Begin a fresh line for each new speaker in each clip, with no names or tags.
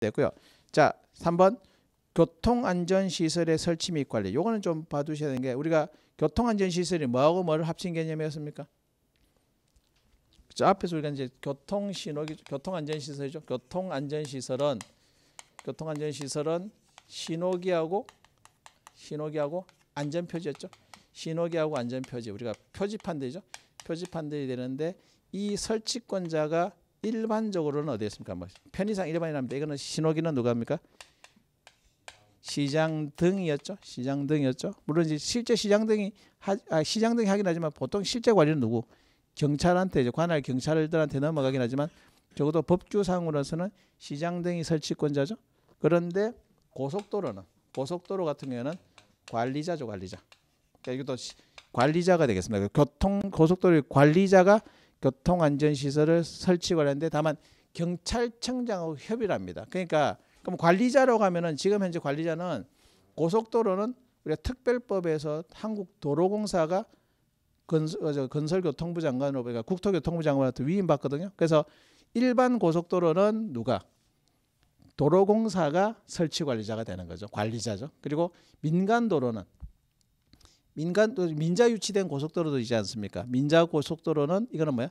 되고요. 자, 3번 교통안전시설의 설치 및 관리. 요거는 좀 봐두셔야 되는 게 우리가 교통안전시설이 뭐하고 뭐를 합친 개념이었습니까? 자, 앞에서 우리가 이제 교통신호기, 교통안전시설이죠. 교통안전시설은 교통안전시설은 신호기하고 신호기하고 안전표지였죠. 신호기하고 안전표지 우리가 표지판들이죠. 표지판들이 되는데 이 설치권자가 일반적으로는 어디였습니까? 뭐 편의상 일반이라면 이거는 신호기는 누가 합니까? 시장 등이었죠. 시장 등이었죠. 물론 이제 실제 시장 등이 하, 아, 시장 등이 하긴 하지만 보통 실제 관리는 누구? 경찰한테 이제 관할 경찰들한테 넘어가긴 하지만 적어도 법규상으로서는 시장 등이 설치권자죠. 그런데 고속도로는 고속도로 같은 경우에는 관리자죠, 관리자. 그러니까 이것도 관리자가 되겠습니다. 교통 고속도로 관리자가 교통안전시설을 설치관련데 다만 경찰청장하고 협의를 합니다. 그러니까 그럼 관리자로 가면은 지금 현재 관리자는 고속도로는 우리가 특별법에서 한국도로공사가 건설, 어, 교통부 장관으로 그러니까 국토교통부 장관한테 위임받거든요. 그래서 일반 고속도로는 누가 도로공사가 설치 관리자가 되는 거죠. 관리자죠. 그리고 민간 도로는 민간 민자 유치된 고속도로도 있지 않습니까? 민자 고속도로는 이거는 뭐야?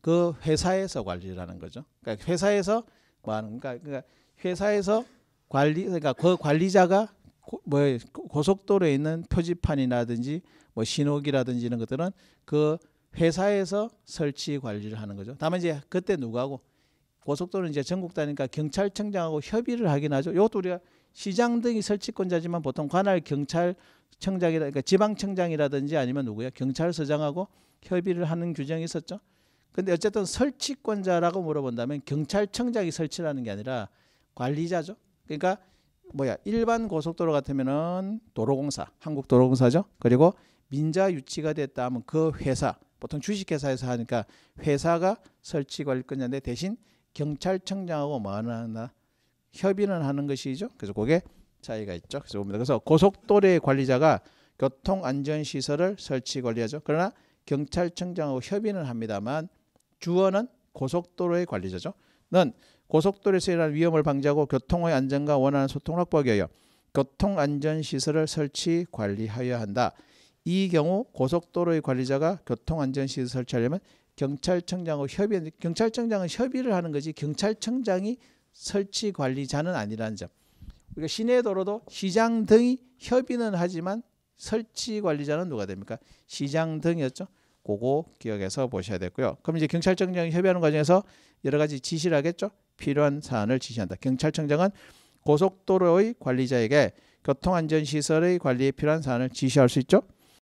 그 회사에서 관리를 하는 거죠. 그러니까 회사에서 뭐 하는 그니까 그러니까 회사에서 관리 그러니까 그 관리자가 고, 뭐 고속도로에 있는 표지판이라든지 뭐 신호기라든지 이런 것들은 그 회사에서 설치 관리를 하는 거죠. 다만 이제 그때 누구하고 고속도로는 이제 전국 단위니까 경찰청장하고 협의를 하긴 하죠. 이것도 우리가 시장 등이 설치권자지만 보통 관할 경찰 청장이라 그러니까 지방청장이라든지 아니면 누구야 경찰서장하고 협의를 하는 규정이 있었죠. 근데 어쨌든 설치권자라고 물어본다면 경찰청장이 설치를 하는 게 아니라 관리자죠. 그러니까 뭐야 일반 고속도로 같으면은 도로공사 한국도로공사죠. 그리고 민자 유치가 됐다 하면 그 회사 보통 주식회사에서 하니까 회사가 설치 관리권자인데 대신 경찰청장하고 뭐 하나 협의는 하는 것이죠. 그래서 그게 차이가 있죠. 그래서 봅니다. 그래서 고속도로의 관리자가 교통안전시설을 설치 관리하죠. 그러나 경찰청장하고 협의는 합니다만 주어는 고속도로의 관리자죠. 는 고속도로에서 일어난 위험을 방지하고 교통의 안전과 원하는 소통을 확보하기 위하여 교통안전시설을 설치 관리하여야 한다. 이 경우 고속도로의 관리자가 교통안전시설 설치하려면 경찰청장하고 협의 경찰청장은 협의를 하는 거지 경찰청장이 설치 관리자는 아니라는 점. 그러니까 시내 도로도 시장 등이 협의는 하지만 설치 관리자는 누가 됩니까? 시장 등이었죠. 그거 기억해서 보셔야 되고요. 그럼 이제 경찰청장이 협의하는 과정에서 여러 가지 지시를 하겠죠. 필요한 사안을 지시한다. 경찰청장은 고속도로의 관리자에게 교통안전시설의 관리에 필요한 사안을 지시할 수 있죠.